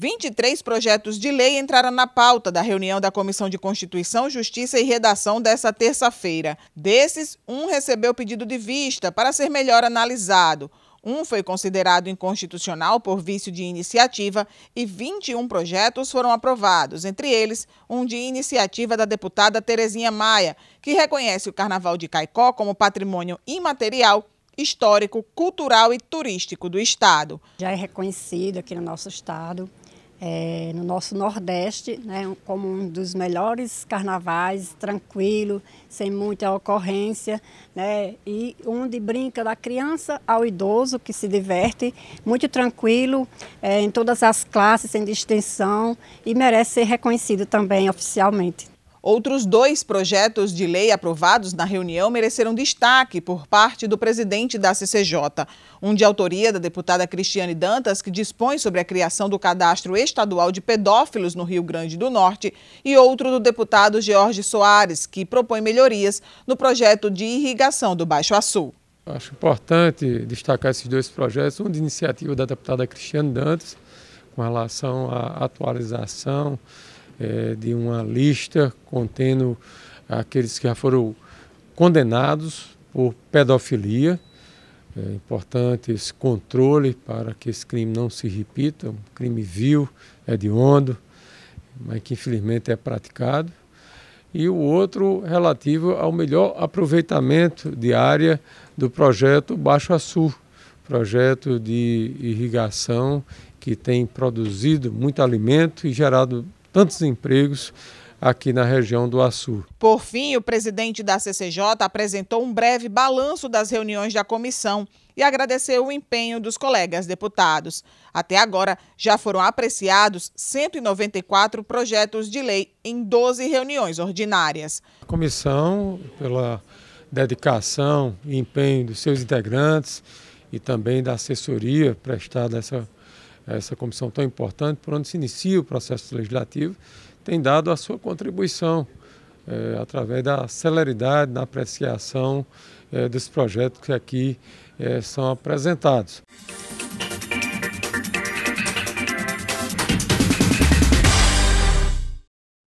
23 projetos de lei entraram na pauta da reunião da Comissão de Constituição, Justiça e Redação desta terça-feira. Desses, um recebeu pedido de vista para ser melhor analisado. Um foi considerado inconstitucional por vício de iniciativa e 21 projetos foram aprovados, entre eles um de iniciativa da deputada Terezinha Maia, que reconhece o Carnaval de Caicó como patrimônio imaterial, histórico, cultural e turístico do Estado. Já é reconhecido aqui no nosso Estado é, no nosso Nordeste, né, como um dos melhores carnavais, tranquilo, sem muita ocorrência, né, e onde brinca da criança ao idoso que se diverte, muito tranquilo, é, em todas as classes, sem distinção, e merece ser reconhecido também oficialmente. Outros dois projetos de lei aprovados na reunião mereceram destaque por parte do presidente da CCJ. Um de autoria da deputada Cristiane Dantas, que dispõe sobre a criação do cadastro estadual de pedófilos no Rio Grande do Norte, e outro do deputado Jorge Soares, que propõe melhorias no projeto de irrigação do Baixo Açu. Acho importante destacar esses dois projetos, um de iniciativa da deputada Cristiane Dantas, com relação à atualização é, de uma lista contendo aqueles que já foram condenados por pedofilia. É importante esse controle para que esse crime não se repita, um crime vil, hediondo, mas que infelizmente é praticado. E o outro relativo ao melhor aproveitamento de área do projeto Baixo Açu, projeto de irrigação que tem produzido muito alimento e gerado tantos empregos aqui na região do Açu. Por fim, o presidente da CCJ apresentou um breve balanço das reuniões da comissão e agradeceu o empenho dos colegas deputados. Até agora, já foram apreciados 194 projetos de lei em 12 reuniões ordinárias. A comissão, pela dedicação e empenho dos seus integrantes e também da assessoria prestada a essa essa comissão tão importante, por onde se inicia o processo legislativo, tem dado a sua contribuição é, através da celeridade na apreciação é, eh, dos projetos que aqui é, são apresentados.